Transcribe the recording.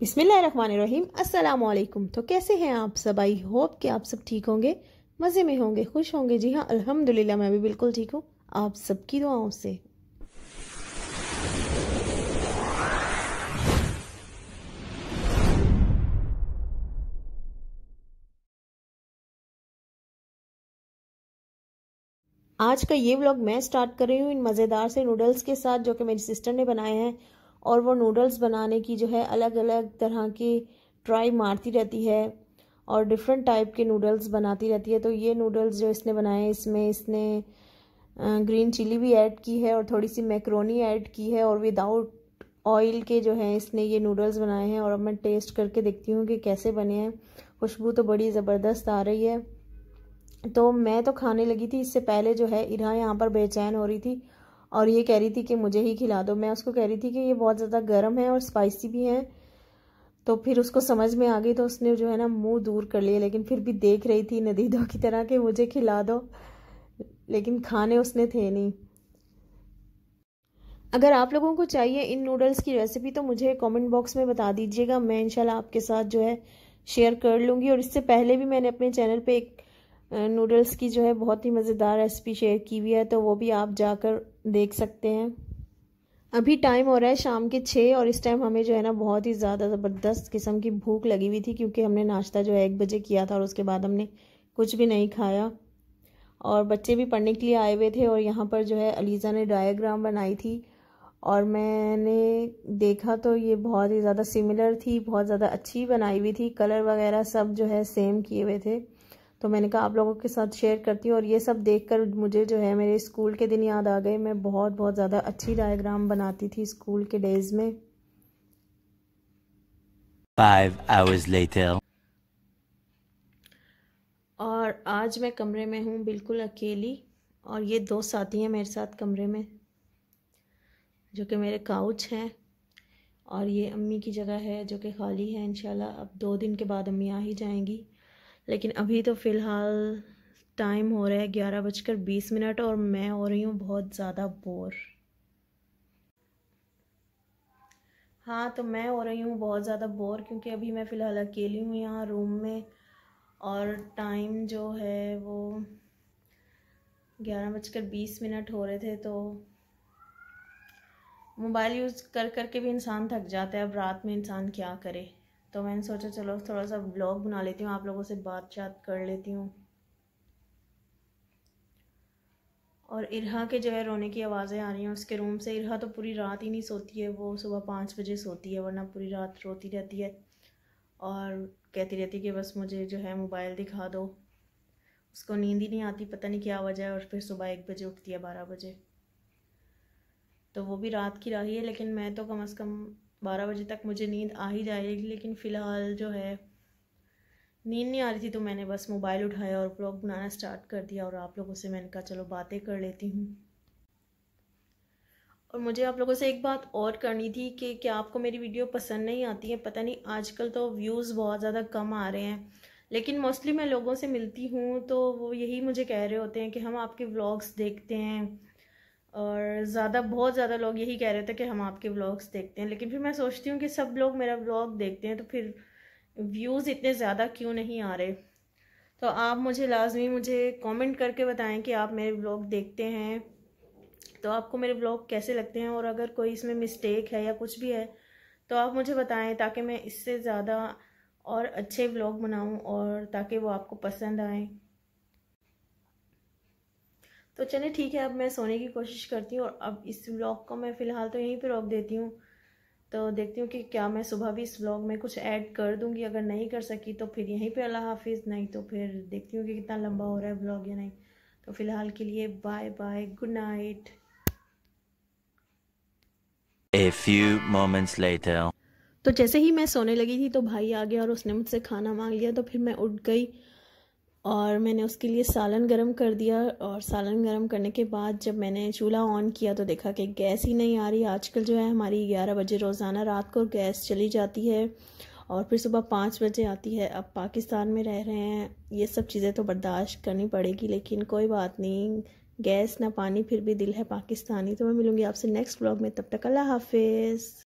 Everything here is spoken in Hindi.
बिसमीम असलकुम तो कैसे हैं आप सब आई होप कि आप सब ठीक होंगे मज़े में होंगे खुश होंगे जी हाँ अल्हम्दुलिल्लाह मैं भी बिल्कुल ठीक हूँ आप सबकी दुआओं से आज का ये व्लॉग मैं स्टार्ट कर रही हूँ इन मज़ेदार से नूडल्स के साथ जो कि मेरी सिस्टर ने बनाए हैं और वो नूडल्स बनाने की जो है अलग अलग तरह की ट्राई मारती रहती है और डिफरेंट टाइप के नूडल्स बनाती रहती है तो ये नूडल्स जो इसने बनाए इसमें इसने ग्रीन चिली भी ऐड की है और थोड़ी सी मैक्रोनी ऐड की है और विदाउट ऑयल के जो है इसने ये नूडल्स बनाए हैं और अब मैं टेस्ट करके देखती हूँ कि कैसे बने हैं खुशबू तो बड़ी ज़बरदस्त आ रही है तो मैं तो खाने लगी थी इससे पहले जो है इरा यहाँ पर बेचैन हो रही थी और ये कह रही थी कि मुझे ही खिला दो मैं उसको कह रही थी कि ये बहुत ज़्यादा गर्म है और स्पाइसी भी है तो फिर उसको समझ में आ गई तो उसने जो है ना मुंह दूर कर लिया लेकिन फिर भी देख रही थी नदीदों की तरह कि मुझे खिला दो लेकिन खाने उसने थे नहीं अगर आप लोगों को चाहिए इन नूडल्स की रेसिपी तो मुझे कमेंट बॉक्स में बता दीजिएगा मैं इंशाल्लाह आपके साथ जो है शेयर कर लूँगी और इससे पहले भी मैंने अपने चैनल पर एक नूडल्स की जो है बहुत ही मज़ेदार रेसिपी शेयर की हुई है तो वो भी आप जाकर देख सकते हैं अभी टाइम हो रहा है शाम के छः और इस टाइम हमें जो है ना बहुत ही ज़्यादा ज़बरदस्त किस्म की भूख लगी हुई थी क्योंकि हमने नाश्ता जो है एक बजे किया था और उसके बाद हमने कुछ भी नहीं खाया और बच्चे भी पढ़ने के लिए आए हुए थे और यहाँ पर जो है अलीज़ा ने डायग्राम बनाई थी और मैंने देखा तो ये बहुत ही ज़्यादा सिमिलर थी बहुत ज़्यादा अच्छी बनाई हुई थी कलर वगैरह सब जो है सेम किए हुए थे तो मैंने कहा आप लोगों के साथ शेयर करती हूँ और ये सब देखकर मुझे जो है मेरे स्कूल के दिन याद आ गए मैं बहुत बहुत ज़्यादा अच्छी डायग्राम बनाती थी स्कूल के डेज में hours later. और आज मैं कमरे में हूँ बिल्कुल अकेली और ये दो साथी हैं मेरे साथ कमरे में जो कि मेरे काउच हैं और ये अम्मी की जगह है जो कि खाली है इनशाला अब दो दिन के बाद अम्मी आ ही जाएंगी लेकिन अभी तो फ़िलहाल टाइम हो रहा है ग्यारह बजकर बीस मिनट और मैं हो रही हूँ बहुत ज़्यादा बोर हाँ तो मैं हो रही हूँ बहुत ज़्यादा बोर क्योंकि अभी मैं फ़िलहाल अकेली हूँ यहाँ रूम में और टाइम जो है वो ग्यारह बजकर बीस मिनट हो रहे थे तो मोबाइल यूज़ कर कर के भी इंसान थक जाता है अब रात में इंसान क्या करे तो मैंने सोचा चलो थोड़ा सा ब्लॉग बना लेती हूँ आप लोगों से बातचात कर लेती हूँ और इरहा के जो है रोने की आवाज़ें आ रही हैं उसके रूम से इरहा तो पूरी रात ही नहीं सोती है वो सुबह पाँच बजे सोती है वरना पूरी रात रोती रहती है और कहती रहती है कि बस मुझे जो है मोबाइल दिखा दो उसको नींद ही नहीं आती पता नहीं क्या वजह है और फिर सुबह एक बजे उठती है बारह बजे तो वो भी रात की रही है लेकिन मैं तो कम अज़ कम बारह बजे तक मुझे नींद आ ही जाएगी लेकिन फ़िलहाल जो है नींद नहीं आ रही थी तो मैंने बस मोबाइल उठाया और ब्लॉग बनाना स्टार्ट कर दिया और आप लोगों से मैंने कहा चलो बातें कर लेती हूँ और मुझे आप लोगों से एक बात और करनी थी कि क्या आपको मेरी वीडियो पसंद नहीं आती है पता नहीं आजकल तो व्यूज़ बहुत ज़्यादा कम आ रहे हैं लेकिन मोस्टली मैं लोगों से मिलती हूँ तो वो यही मुझे कह रहे होते हैं कि हम आपके व्लॉग्स देखते हैं और ज़्यादा बहुत ज़्यादा लोग यही कह रहे थे कि हम आपके व्लॉग्स देखते हैं लेकिन फिर मैं सोचती हूँ कि सब लोग मेरा व्लॉग देखते हैं तो फिर व्यूज़ इतने ज़्यादा क्यों नहीं आ रहे तो आप मुझे लाजमी मुझे कमेंट करके बताएं कि आप मेरे ब्लॉग देखते हैं तो आपको मेरे ब्लॉग कैसे लगते हैं और अगर कोई इसमें मिस्टेक है या कुछ भी है तो आप मुझे बताएं ताकि मैं इससे ज़्यादा और अच्छे ब्लॉग बनाऊं और ताकि वो आपको पसंद आएँ तो चलिए ठीक है अब मैं सोने की कोशिश करती हूँ और अब इस व्लॉग को मैं फ़िलहाल तो यहीं पर रोक देती हूँ तो देखती हूँ कि क्या मैं सुबह भी इस व्लॉग में कुछ ऐड कर दूँगी अगर नहीं कर सकी तो फिर यहीं पर अल्लाह हाफिज़ नहीं तो फिर देखती हूँ कि कितना लंबा हो रहा है ब्लॉग या नहीं तो फ़िलहाल के लिए bye bye good night A few moments later. तो जैसे ही मैं सोने लगी थी तो भाई आ गया और उसने मुझसे खाना मांग लिया तो फिर मैं उठ गई और मैंने उसके लिए सालन गरम कर दिया और सालन गरम करने के बाद जब मैंने चूल्हा ऑन किया तो देखा कि गैस ही नहीं आ रही आजकल जो है हमारी ग्यारह बजे रोज़ाना रात को गैस चली जाती है और फिर सुबह पाँच बजे आती है अब पाकिस्तान में रह रहे हैं ये सब चीज़ें तो बर्दाश्त करनी पड़ेगी लेकिन कोई बात नहीं गैस ना पानी फिर भी दिल है पाकिस्तानी तो मैं मिलूँगी आपसे नेक्स्ट ब्लॉग में तब तक अल्लाह हाफिज़